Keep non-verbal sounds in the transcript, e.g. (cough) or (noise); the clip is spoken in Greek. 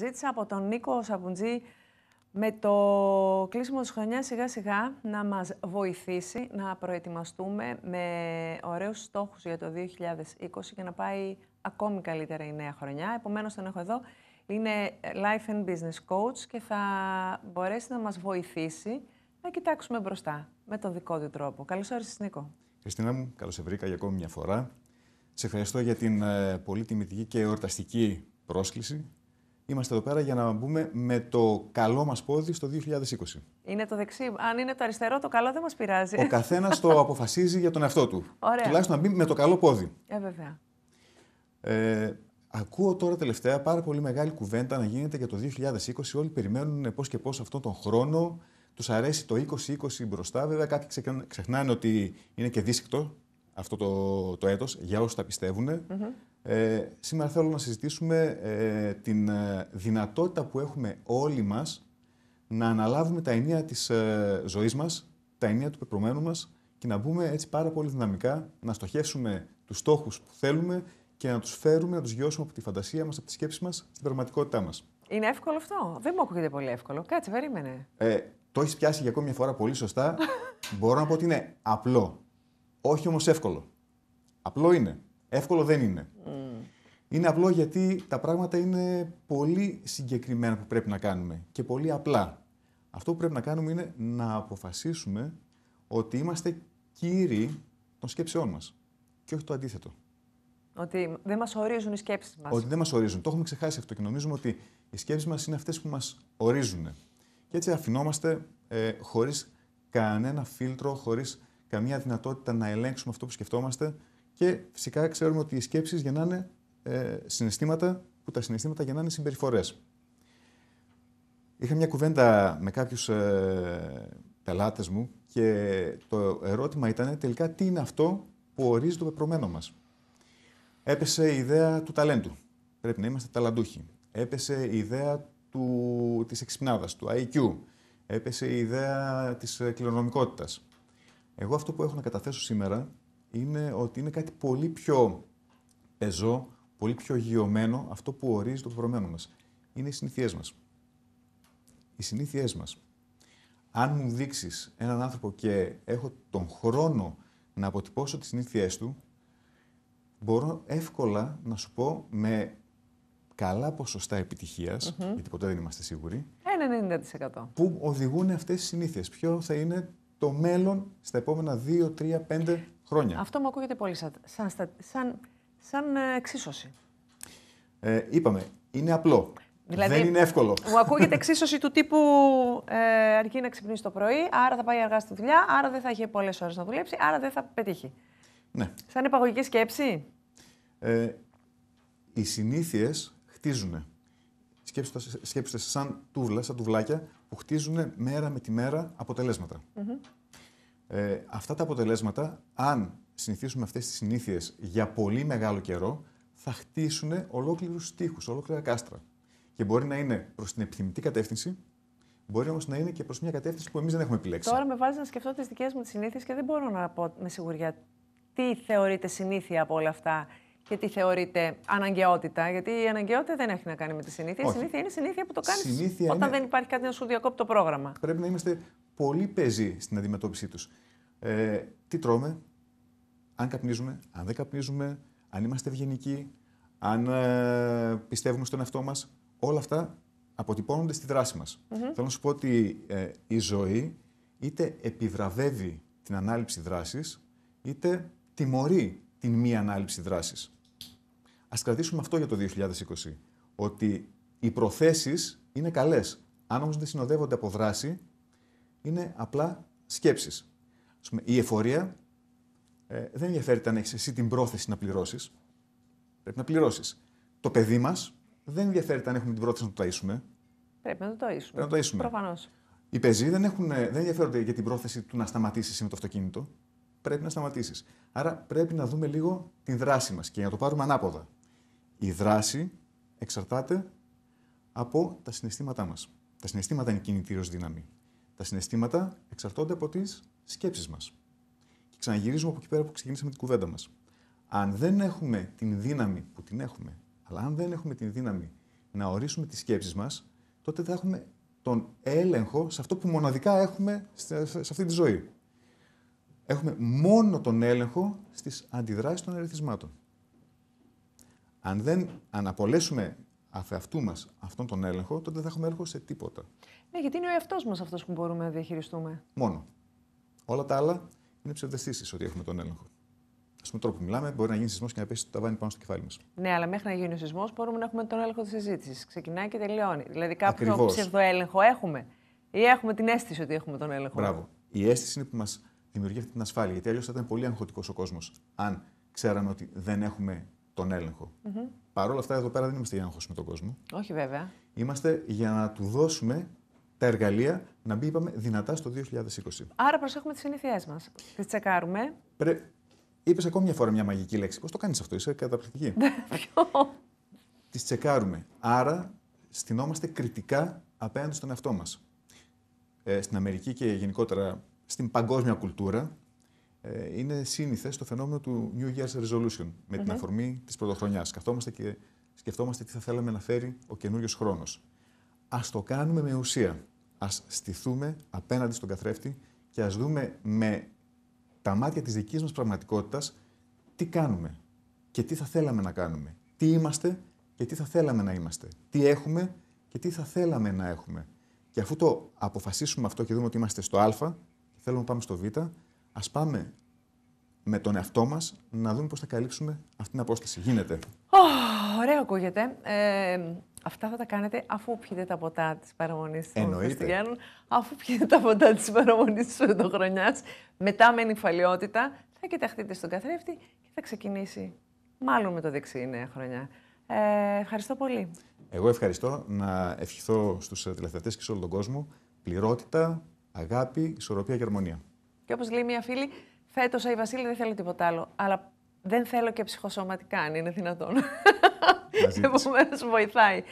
Ζήτησα από τον Νίκο Σαπουντζή με το κλείσιμο της χρονιάς σιγά σιγά να μας βοηθήσει να προετοιμαστούμε με ωραίους στόχους για το 2020 και να πάει ακόμη καλύτερα η νέα χρονιά. Επομένως τον έχω εδώ. Είναι Life and Business Coach και θα μπορέσει να μας βοηθήσει να κοιτάξουμε μπροστά με τον δικό του τρόπο. Καλώς όρισες Νίκο. Χριστίνα μου, καλώς σε βρήκα για ακόμη μια φορά. Σε ευχαριστώ για την ε, πολύ τιμητική και εορταστική πρόσκληση Είμαστε εδώ πέρα για να μπούμε με το καλό μας πόδι στο 2020. Είναι το δεξί. Αν είναι το αριστερό, το καλό δεν μας πειράζει. Ο καθένας το (laughs) αποφασίζει για τον εαυτό του. Ωραία. Τουλάχιστον να μπει με το καλό πόδι. Ε, βέβαια. Ε, ακούω τώρα τελευταία πάρα πολύ μεγάλη κουβέντα να γίνεται για το 2020. Όλοι περιμένουν πώς και πώς αυτόν τον χρόνο. Τους αρέσει το 2020 μπροστά. Βέβαια, κάποιοι ξεχνάνε ότι είναι και δύσκολο αυτό το, το έτος, για όσους τα πιστευουν Ε, σήμερα θέλω να συζητήσουμε ε, την ε, δυνατότητα που έχουμε όλοι μας να αναλάβουμε τα ενία της ε, ζωής μας, τα ενία του πεπρωμένου μας και να μπούμε έτσι πάρα πολύ δυναμικά, να στοχεύσουμε τους στόχους που θέλουμε και να τους φέρουμε, να τους γιώσουμε από τη φαντασία μας, από τη σκέψη μας, στην πραγματικότητά μας. Είναι εύκολο αυτό. Δεν μου ακούγεται πολύ εύκολο. Κάτσε, περίμενε. Ε, το έχεις πιάσει για ακόμη μια φορά πολύ σωστά. (laughs) Μπορώ να πω ότι είναι απλό. Όχι όμως εύκολο. Απλό είναι. Εύκολο δεν είναι. Mm. Είναι απλό γιατί τα πράγματα είναι πολύ συγκεκριμένα που πρέπει να κάνουμε και πολύ απλά. Αυτό που πρέπει να κάνουμε είναι να αποφασίσουμε ότι είμαστε κύριοι των σκέψεών μας και όχι το αντίθετο. Ότι δεν μας ορίζουν οι σκέψεις μας. Ότι δεν μας ορίζουν. Το έχουμε ξεχάσει αυτό και νομίζουμε ότι οι σκέψεις μας είναι αυτές που μας ορίζουν. Και έτσι αφινόμαστε ε, χωρίς κανένα φίλτρο, χωρίς καμία δυνατότητα να ελέγξουμε αυτό που σκεφτόμαστε και φυσικά ξέρουμε ότι οι σκέψεις γεννάνε συναισθήματα που τα συναισθήματα γεννάνε συμπεριφορές. Είχα μια κουβέντα με κάποιους ε, πελάτες μου και το ερώτημα ήταν τελικά τι είναι αυτό που ορίζει το πεπρωμένο μας. Έπεσε η ιδέα του ταλέντου. Πρέπει να είμαστε ταλαντούχοι. Έπεσε η ιδέα του, της εξυπνάδας, του IQ. Έπεσε η ιδέα της κληρονομικότητας. Εγώ αυτό που έχω να καταθέσω σήμερα είναι ότι είναι κάτι πολύ πιο πεζό, πολύ πιο γιωμένο αυτό που ορίζει το πεπρωμένο μας. Είναι οι συνήθειές μας. Οι συνήθειές μας. Αν μου δείξεις έναν άνθρωπο και έχω τον χρόνο να αποτυπώσω τις συνήθειές του, μπορώ εύκολα να σου πω με καλά ποσοστά επιτυχίας, γιατί ποτέ δεν είμαστε σίγουροι, 90%. Ε, ναι, ναι, Πού οδηγούν αυτές οι συνήθειες, ποιο θα είναι το μέλλον στα επόμενα 2, 3, 5 χρόνια. Αυτό μου ακούγεται πολύ σαν, σαν, σαν, ε, εξίσωση. Ε, είπαμε, είναι απλό. Δηλαδή, δεν είναι εύκολο. Μου ακούγεται εξίσωση του τύπου ε, αρκεί να ξυπνήσει το πρωί, άρα θα πάει αργά στη δουλειά, άρα δεν θα έχει πολλές ώρες να δουλέψει, άρα δεν θα πετύχει. Ναι. Σαν επαγωγική σκέψη. Ε, οι συνήθειες χτίζουν. Σκέψτε σαν τούβλα, σαν τουβλάκια που χτίζουν μέρα με τη μέρα Ε, αυτά τα αποτελέσματα, αν συνηθίσουμε αυτές τις συνήθειες για πολύ μεγάλο καιρό, θα χτίσουν ολόκληρους στίχους, ολόκληρα κάστρα. Και μπορεί να είναι προς την επιθυμητή κατεύθυνση, Μπορεί όμως να είναι και προς μια κατεύθυνση που εμείς δεν έχουμε επιλέξει. Τώρα με βάζεις να σκεφτώ τις δικές μου συνήθειες και δεν μπορώ να πω με σιγουριά τι θεωρείται συνήθεια από όλα αυτά και τι θεωρείτε αναγκαιότητα. Γιατί η αναγκαιότητα δεν έχει να κάνει με τη συνήθεια. Η συνήθεια είναι συνήθεια που το κάνεις όταν δεν υπάρχει κάτι να σου διακόπτει το πρόγραμμα. Πρέπει να είμαστε πολύ πεζοί στην αντιμετώπιση τους. Ε, τι τρώμε, αν καπνίζουμε, αν δεν καπνίζουμε, αν είμαστε ευγενικοί, αν ε, πιστεύουμε στον εαυτό μας. Όλα αυτά αποτυπώνονται στη δράση μας. Mm-hmm. Θέλω να σου πω ότι ε, η ζωή είτε επιβραβεύει την ανάληψη δράσης, είτε τιμωρεί την μη ανάληψη δράσης. Ας κρατήσουμε αυτό για το 2020, ότι οι προθέσεις είναι καλές. Αν όμως δεν συνοδεύονται από δράση, είναι απλά σκέψεις. Η εφορία ε, δεν ενδιαφέρεται αν έχεις εσύ την πρόθεση να πληρώσεις. Πρέπει να πληρώσεις. Το παιδί μας δεν ενδιαφέρεται αν έχουμε την πρόθεση να το ταΐσουμε. Πρέπει να το ταΐσουμε. Πρέπει να το ταΐσουμε. Προφανώς. Οι πεζοί δεν, έχουν, ε, δεν ενδιαφέρονται για την πρόθεση του να σταματήσεις με το αυτοκίνητο πρέπει να σταματήσεις. Άρα πρέπει να δούμε λίγο την δράση μας και να το πάρουμε ανάποδα. Η δράση εξαρτάται από τα συναισθήματά μας. Τα συναισθήματα είναι κινητήριος δύναμη. Τα συναισθήματα εξαρτώνται από τις σκέψεις μας. Και ξαναγυρίζουμε από εκεί πέρα που ξεκινήσαμε την κουβέντα μας. Αν δεν έχουμε την δύναμη που την έχουμε, αλλά αν δεν έχουμε την δύναμη να ορίσουμε τις σκέψεις μας, τότε θα έχουμε τον έλεγχο σε αυτό που μοναδικά έχουμε σε αυτή τη ζωή έχουμε μόνο τον έλεγχο στις αντιδράσεις των ερεθισμάτων. Αν δεν αναπολέσουμε αφεαυτού μας αυτόν τον έλεγχο, τότε δεν θα έχουμε έλεγχο σε τίποτα. Ναι, γιατί είναι ο εαυτός μας αυτός που μπορούμε να διαχειριστούμε. Μόνο. Όλα τα άλλα είναι ψευδεστήσεις ότι έχουμε τον έλεγχο. Ας πούμε, τώρα που μιλάμε, μπορεί να γίνει σεισμός και να πέσει το ταβάνι πάνω στο κεφάλι μας. Ναι, αλλά μέχρι να γίνει ο σεισμός μπορούμε να έχουμε τον έλεγχο της συζήτησης. Ξεκινάει και τελειώνει. Δηλαδή, κάποιο ψευδοέλεγχο έχουμε. Ή έχουμε την αίσθηση ότι έχουμε τον έλεγχο. Μπράβο. Η αίσθηση είναι που μας δημιουργεί αυτή την ασφάλεια. Γιατί αλλιώς θα ήταν πολύ αγχωτικός ο κόσμος, αν ξέραμε ότι δεν έχουμε τον έλεγχο. Mm-hmm. Παρ' όλα αυτά, εδώ πέρα δεν είμαστε για να αγχώσουμε τον κόσμο. Όχι, βέβαια. Είμαστε για να του δώσουμε τα εργαλεία να μπει, είπαμε, δυνατά στο 2020. Άρα προσέχουμε τις συνήθειές μας. Τις τσεκάρουμε. Πρέ... Είπες ακόμη μια φορά μια μαγική λέξη. Πώς το κάνεις αυτό, είσαι καταπληκτική. (laughs) Ποιο. τις τσεκάρουμε. Άρα στινόμαστε κριτικά απέναντι στον εαυτό μας. Ε, στην Αμερική και γενικότερα στην παγκόσμια κουλτούρα ε, είναι σύνηθες το φαινόμενο του New Year's Resolution, με την αφορμή της πρωτοχρονιάς. Καθόμαστε και σκεφτόμαστε τι θα θέλαμε να φέρει ο καινούριος χρόνος. Ας το κάνουμε με ουσία. Ας στηθούμε απέναντι στον καθρέφτη και ας δούμε με τα μάτια της δικής μας πραγματικότητας τι κάνουμε και τι θα θέλαμε να κάνουμε. Τι είμαστε και τι θα θέλαμε να είμαστε. Τι έχουμε και τι θα θέλαμε να έχουμε. Και αφού το αποφασίσουμε αυτό και δούμε ότι είμαστε στο Α, Θέλω να πάμε στο Β, ας πάμε με τον εαυτό μας να δούμε πώς θα καλύψουμε αυτή την απόσταση. Γίνεται. Oh, ωραίο ακούγεται. Ε, αυτά θα τα κάνετε αφού πιείτε τα ποτά της παραμονής του χριστουγέννου. αφού πιείτε τα ποτά της παραμονής της Πρωτοχρονιάς. Μετά με νυφαλιότητα θα κοιταχτείτε στον καθρέφτη και θα ξεκινήσει. Μάλλον με το δεξί η νέα χρονιά. Ε, ευχαριστώ πολύ. Εγώ ευχαριστώ να ευχηθώ στους τηλεθεατές και σε όλο τον κόσμο πληρότητα, αγάπη, ισορροπία και αρμονία. Και όπως λέει μια φίλη, φέτος η Βασίλη δεν θέλω τίποτα άλλο. Αλλά δεν θέλω και ψυχοσωματικά, αν είναι δυνατόν. Επομένως, βοηθάει.